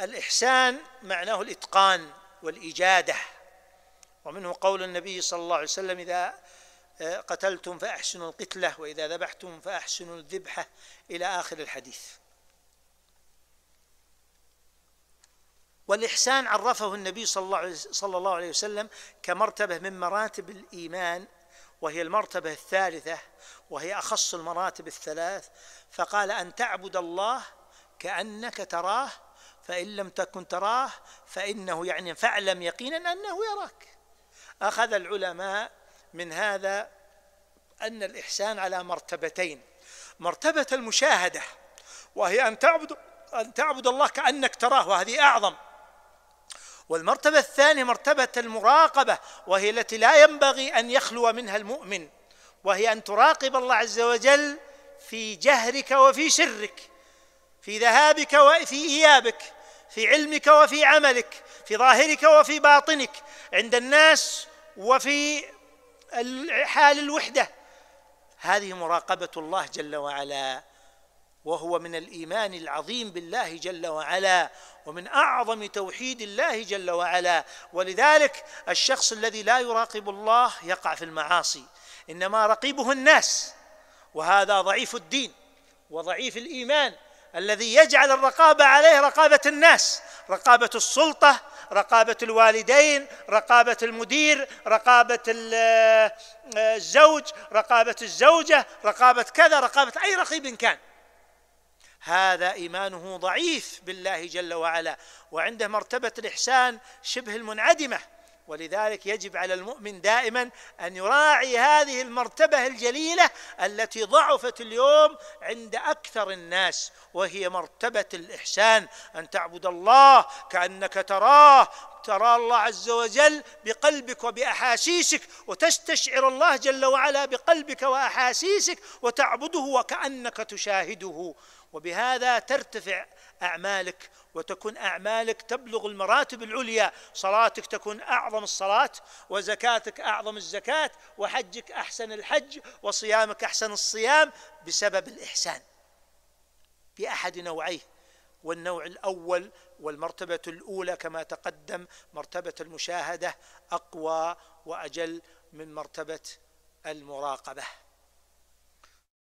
الإحسان معناه الإتقان والإجادة ومنه قول النبي صلى الله عليه وسلم إذا آه، قتلتم فأحسنوا القتلة وإذا ذبحتم فأحسنوا الذبحة إلى آخر الحديث والإحسان عرفه النبي صلى الله عليه وسلم كمرتبة من مراتب الإيمان وهي المرتبة الثالثة وهي أخص المراتب الثلاث فقال أن تعبد الله كأنك تراه فإن لم تكن تراه فإنه يعني فاعلم يقينا أنه يراك أخذ العلماء من هذا أن الإحسان على مرتبتين مرتبة المشاهدة وهي أن تعبد أن تعبد الله كأنك تراه وهذه أعظم والمرتبة الثانية مرتبة المراقبة وهي التي لا ينبغي أن يخلو منها المؤمن وهي أن تراقب الله عز وجل في جهرك وفي سرك في ذهابك وفي إيابك في علمك وفي عملك في ظاهرك وفي باطنك عند الناس وفي حال الوحده هذه مراقبه الله جل وعلا وهو من الايمان العظيم بالله جل وعلا ومن اعظم توحيد الله جل وعلا ولذلك الشخص الذي لا يراقب الله يقع في المعاصي انما رقيبه الناس وهذا ضعيف الدين وضعيف الايمان الذي يجعل الرقابه عليه رقابه الناس رقابه السلطه رقابه الوالدين رقابه المدير رقابه آه، الزوج رقابه الزوجه رقابه كذا رقابه اي رقيب كان هذا ايمانه ضعيف بالله جل وعلا وعنده مرتبه الاحسان شبه المنعدمه ولذلك يجب على المؤمن دائما ان يراعي هذه المرتبه الجليله التي ضعفت اليوم عند اكثر الناس وهي مرتبه الاحسان ان تعبد الله كانك تراه ترى الله عز وجل بقلبك وباحاسيسك وتستشعر الله جل وعلا بقلبك واحاسيسك وتعبده وكانك تشاهده وبهذا ترتفع أعمالك وتكون أعمالك تبلغ المراتب العليا صلاتك تكون أعظم الصلاة وزكاتك أعظم الزكاة وحجك أحسن الحج وصيامك أحسن الصيام بسبب الإحسان بأحد نوعيه والنوع الأول والمرتبة الأولى كما تقدم مرتبة المشاهدة أقوى وأجل من مرتبة المراقبة